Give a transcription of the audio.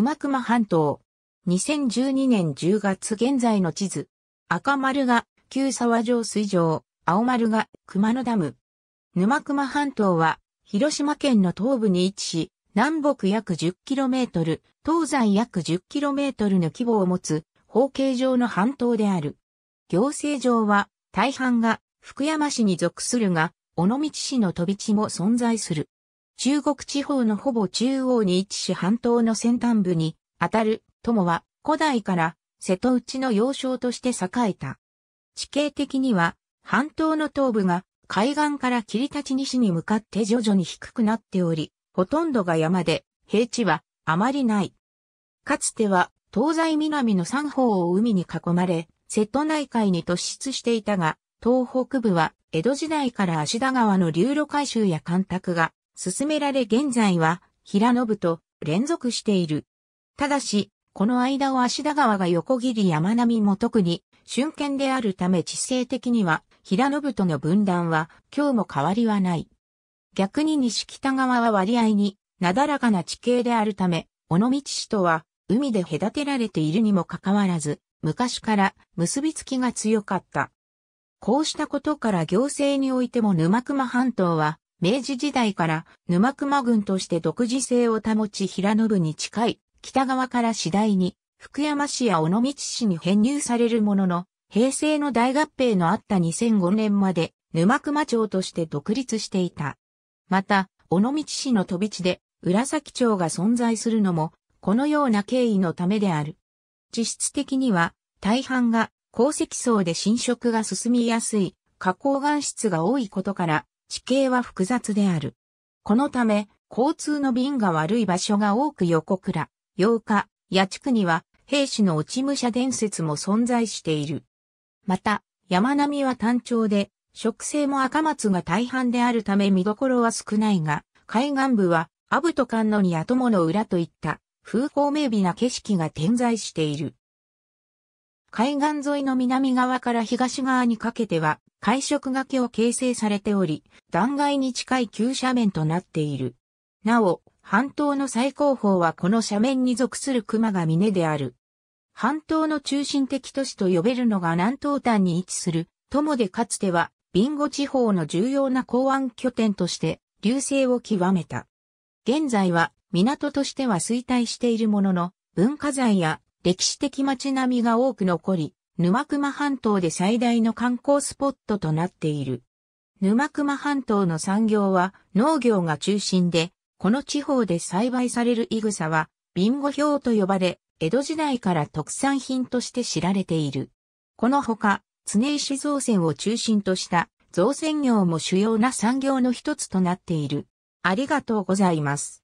沼熊半島。2012年10月現在の地図。赤丸が旧沢上水上、青丸が熊野ダム。沼熊半島は広島県の東部に位置し、南北約 10km、東西約 10km の規模を持つ方形状の半島である。行政上は大半が福山市に属するが、尾道市の飛び地も存在する。中国地方のほぼ中央に位置し半島の先端部に、あたる、友は、古代から、瀬戸内の要衝として栄えた。地形的には、半島の東部が、海岸から霧立ち西に向かって徐々に低くなっており、ほとんどが山で、平地は、あまりない。かつては、東西南の三方を海に囲まれ、瀬戸内海に突出していたが、東北部は、江戸時代から芦田川の流路改修や干拓が進められ現在は平信と連続している。ただし、この間を足田川が横切り山並みも特に春剣であるため地勢的には平信との分断は今日も変わりはない。逆に西北側は割合になだらかな地形であるため、尾道市とは海で隔てられているにもかかわらず、昔から結びつきが強かった。こうしたことから行政においても沼熊半島は明治時代から沼熊郡として独自性を保ち平野部に近い北側から次第に福山市や尾道市に編入されるものの、平成の大合併のあった2005年まで沼熊町として独立していた。また、尾道市の飛び地で浦崎町が存在するのも、このような経緯のためである。実質的には、大半が鉱石層で侵食が進みやすい加工岩質が多いことから、地形は複雑である。このため、交通の便が悪い場所が多く横倉、八日、八地区には、兵士の落ち武者伝説も存在している。また、山並みは単調で、植生も赤松が大半であるため見どころは少ないが、海岸部は、アブト観音や友の裏といった、風光明媚な景色が点在している。海岸沿いの南側から東側にかけては、海食崖を形成されており、断崖に近い急斜面となっている。なお、半島の最高峰はこの斜面に属する熊が峰である。半島の中心的都市と呼べるのが南東端に位置する、友でかつては、ビンゴ地方の重要な港湾拠点として、流星を極めた。現在は、港としては衰退しているものの、文化財や歴史的街並みが多く残り、沼熊半島で最大の観光スポットとなっている。沼熊半島の産業は農業が中心で、この地方で栽培されるイグサは、ビンゴヒョウと呼ばれ、江戸時代から特産品として知られている。このほか、常石造船を中心とした造船業も主要な産業の一つとなっている。ありがとうございます。